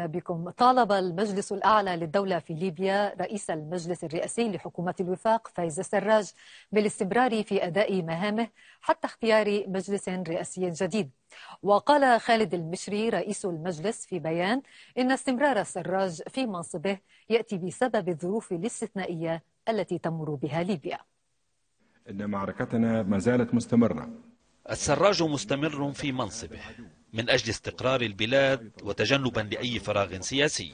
بكم طالب المجلس الأعلى للدولة في ليبيا رئيس المجلس الرئاسي لحكومة الوفاق فايز السراج بالاستمرار في أداء مهامه حتى اختيار مجلس رئاسي جديد وقال خالد المشري رئيس المجلس في بيان إن استمرار السراج في منصبه يأتي بسبب الظروف الاستثنائية التي تمر بها ليبيا إن معركتنا ما زالت مستمرة السراج مستمر في منصبه من أجل استقرار البلاد وتجنبا لأي فراغ سياسي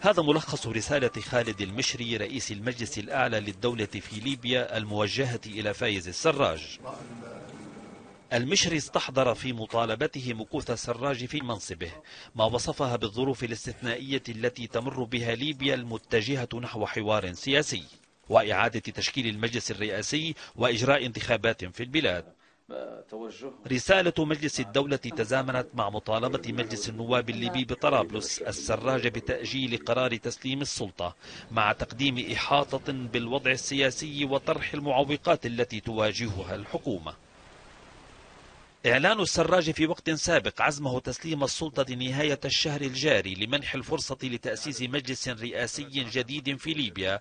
هذا ملخص رسالة خالد المشري رئيس المجلس الأعلى للدولة في ليبيا الموجهة إلى فايز السراج المشري استحضر في مطالبته مكوث السراج في منصبه ما وصفها بالظروف الاستثنائية التي تمر بها ليبيا المتجهة نحو حوار سياسي وإعادة تشكيل المجلس الرئاسي وإجراء انتخابات في البلاد رسالة مجلس الدولة تزامنت مع مطالبة مجلس النواب الليبي بطرابلس السراج بتأجيل قرار تسليم السلطة مع تقديم إحاطة بالوضع السياسي وطرح المعوقات التي تواجهها الحكومة إعلان السراج في وقت سابق عزمه تسليم السلطة نهاية الشهر الجاري لمنح الفرصة لتأسيس مجلس رئاسي جديد في ليبيا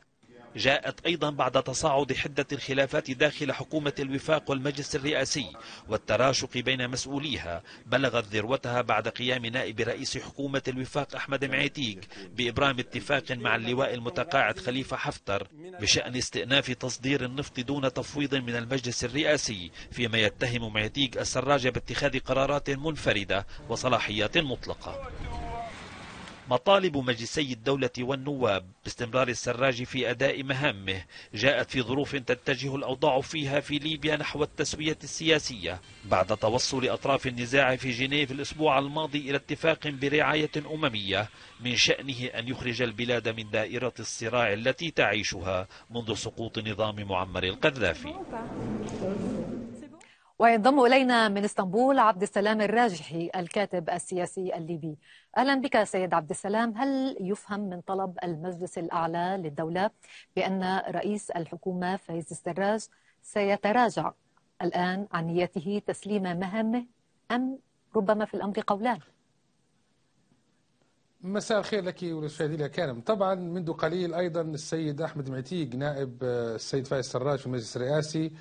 جاءت أيضا بعد تصاعد حدة الخلافات داخل حكومة الوفاق والمجلس الرئاسي والتراشق بين مسؤوليها بلغت ذروتها بعد قيام نائب رئيس حكومة الوفاق أحمد معيتيك بإبرام اتفاق مع اللواء المتقاعد خليفة حفتر بشأن استئناف تصدير النفط دون تفويض من المجلس الرئاسي فيما يتهم معيتيك السراج باتخاذ قرارات منفردة وصلاحيات مطلقة مطالب مجلسي الدولة والنواب باستمرار السراج في أداء مهامه جاءت في ظروف تتجه الأوضاع فيها في ليبيا نحو التسوية السياسية بعد توصل أطراف النزاع في جنيف الأسبوع الماضي إلى اتفاق برعاية أممية من شأنه أن يخرج البلاد من دائرة الصراع التي تعيشها منذ سقوط نظام معمر القذافي وينضم إلينا من اسطنبول عبد السلام الراجحي الكاتب السياسي الليبي أهلا بك سيد عبد السلام هل يفهم من طلب المجلس الأعلى للدولة بأن رئيس الحكومة فايز السراج سيتراجع الآن عن نيته تسليم مهامه أم ربما في الأمر قولان مساء الخير لك وللشاهدين الكرام طبعا منذ قليل أيضا السيد أحمد معتيق نائب السيد فايز السراج في المجلس الرئاسي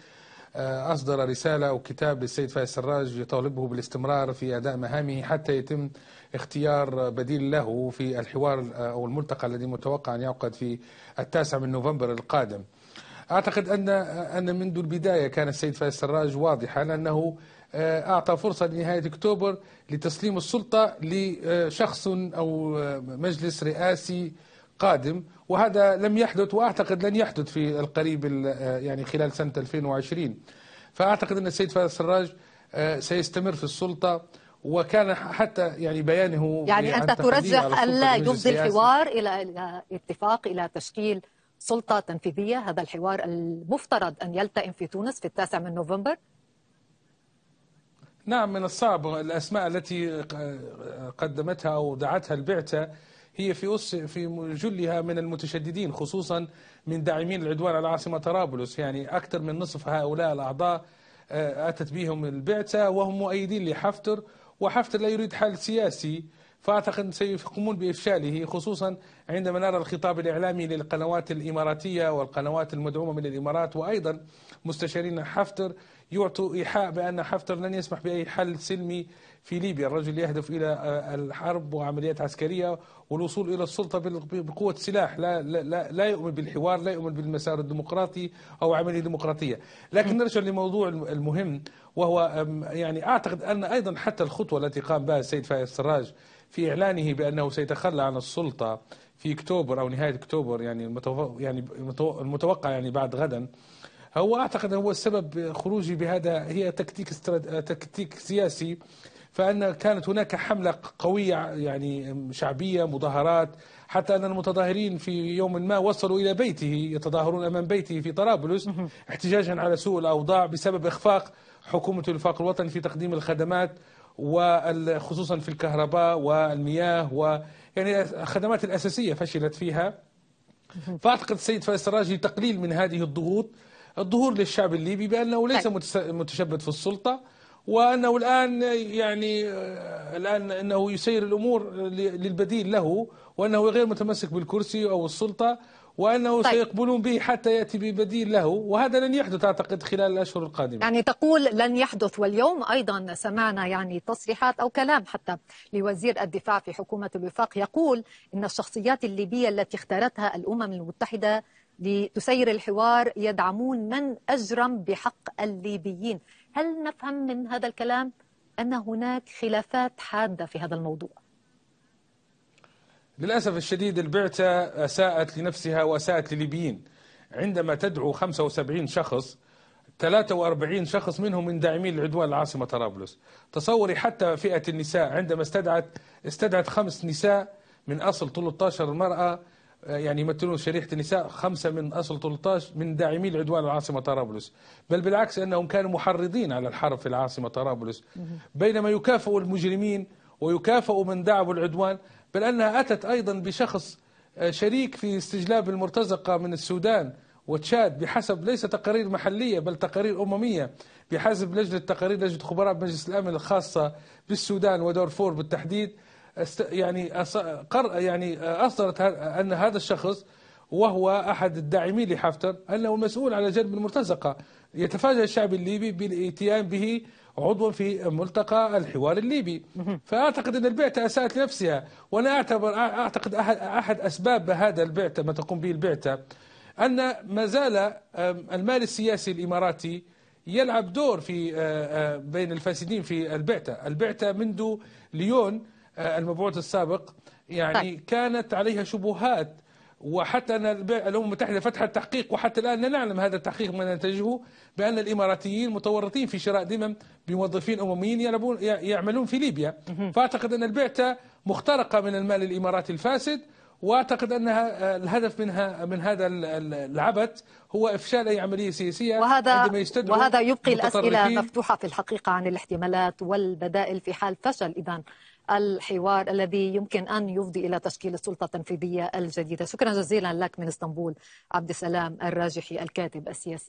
آه، أصدر رسالة أو كتاب للسيد فايز سراج يطالبه بالاستمرار في أداء مهامه حتى يتم اختيار بديل له في الحوار آه، أو الملتقى الذي متوقع أن يعقد في التاسع من نوفمبر القادم أعتقد أن آه، أن منذ البداية كان السيد فايز سراج واضحا أنه أعطى فرصة لنهاية أكتوبر لتسليم السلطة لشخص أو مجلس رئاسي قادم وهذا لم يحدث واعتقد لن يحدث في القريب آه، يعني خلال سنه 2020 فاعتقد ان السيد فارس السراج آه، سيستمر في السلطه وكان حتى يعني بيانه يعني انت ترجح الا يفضي الحوار الى اتفاق الى تشكيل سلطه تنفيذيه هذا الحوار المفترض ان يلتئم في تونس في التاسع من نوفمبر نعم من الصعب الاسماء التي آه، قدمتها او دعتها البعثه هي في أس في جلها من المتشددين خصوصا من داعمين العدوان على العاصمة طرابلس يعني أكثر من نصف هؤلاء الأعضاء آه، أتت بهم البعثة وهم مؤيدين لحفتر وحفتر لا يريد حل سياسي فأعتقد سيقومون بإفشاله خصوصا عندما نرى الخطاب الإعلامي للقنوات الإماراتية والقنوات المدعومة من الإمارات وأيضا مستشارين حفتر يعطوا إيحاء بأن حفتر لن يسمح بأي حل سلمي في ليبيا الرجل يهدف إلى الحرب وعمليات عسكرية والوصول إلى السلطة بقوة سلاح لا, لا, لا يؤمن بالحوار لا يؤمن بالمسار الديمقراطي أو عملية ديمقراطية لكن نرجع لموضوع المهم وهو يعني أعتقد أن أيضا حتى الخطوة التي قام بها السيد فايز سراج في إعلانه بأنه سيتخلى عن السلطة في اكتوبر او نهايه اكتوبر يعني, يعني المتوقع يعني بعد غدا هو اعتقد هو السبب خروجي بهذا هي تكتيك استراد... تكتيك سياسي فان كانت هناك حمله قويه يعني شعبيه مظاهرات حتى ان المتظاهرين في يوم ما وصلوا الى بيته يتظاهرون امام بيته في طرابلس احتجاجا على سوء الاوضاع بسبب اخفاق حكومه الوفاق الوطني في تقديم الخدمات وخصوصا في الكهرباء والمياه و يعني الخدمات الاساسيه فشلت فيها فاعتقد السيد فايز تقليل من هذه الضغوط الظهور للشعب الليبي بأنه ليس طيب. متشبث في السلطة وأنه الآن يعني آه، الآن أنه يسير الأمور للبديل له وأنه غير متمسك بالكرسي أو السلطة وانه طيب. سيقبلون به حتى ياتي ببديل له وهذا لن يحدث اعتقد خلال الاشهر القادمه يعني تقول لن يحدث واليوم ايضا سمعنا يعني تصريحات او كلام حتى لوزير الدفاع في حكومه الوفاق يقول ان الشخصيات الليبيه التي اختارتها الامم المتحده لتسير الحوار يدعمون من أجرم بحق الليبيين هل نفهم من هذا الكلام أن هناك خلافات حادة في هذا الموضوع؟ للأسف الشديد البعثة أساءت لنفسها وأساءت لليبيين عندما تدعو 75 شخص 43 شخص منهم من داعمين العدوان العاصمة طرابلس تصوري حتى فئة النساء عندما استدعت استدعت خمس نساء من أصل 13 مرأة آه، يعني يمثلون شريحة النساء خمسة من أصل 13 من داعمي العدوان العاصمة طرابلس بل بالعكس أنهم كانوا محرضين على الحرب في العاصمة طرابلس بينما يكافئ المجرمين ويكافئ من دعوا العدوان بل أنها أتت أيضا بشخص آه، شريك في استجلاب المرتزقة من السودان وتشاد بحسب ليس تقارير محلية بل تقارير أممية بحسب لجنة تقارير لجنة خبراء مجلس الأمن الخاصة بالسودان ودارفور بالتحديد يعني يعني اصدرت ان هذا الشخص وهو احد الداعمين لحفتر انه مسؤول على جلب المرتزقه يتفاجأ الشعب الليبي بالاتيان به عضوا في ملتقى الحوار الليبي فاعتقد ان البعثه اساءت لنفسها وانا اعتبر اعتقد احد احد اسباب هذا البعثه ما تقوم به البعثه ان ما زال المال السياسي الاماراتي يلعب دور في بين الفاسدين في البعثه، البعثه منذ ليون آه، المبعوث السابق يعني طيب. كانت عليها شبهات وحتى ان الامم المتحده فتحت تحقيق وحتى الان لا نعلم هذا التحقيق ما نتجه بان الاماراتيين متورطين في شراء ذمم بموظفين امميين يلعبون يعملون في ليبيا فاعتقد ان البعثه مخترقه من المال الاماراتي الفاسد واعتقد انها آه، الهدف منها من هذا العبث هو افشال اي عمليه سياسيه وهذا عندما يستدعو وهذا يبقي الاسئله مفتوحه في الحقيقه عن الاحتمالات والبدائل في حال فشل اذا الحوار الذي يمكن أن يفضي إلى تشكيل السلطة التنفيذية الجديدة شكرا جزيلا لك من اسطنبول عبد السلام الراجحي الكاتب السياسي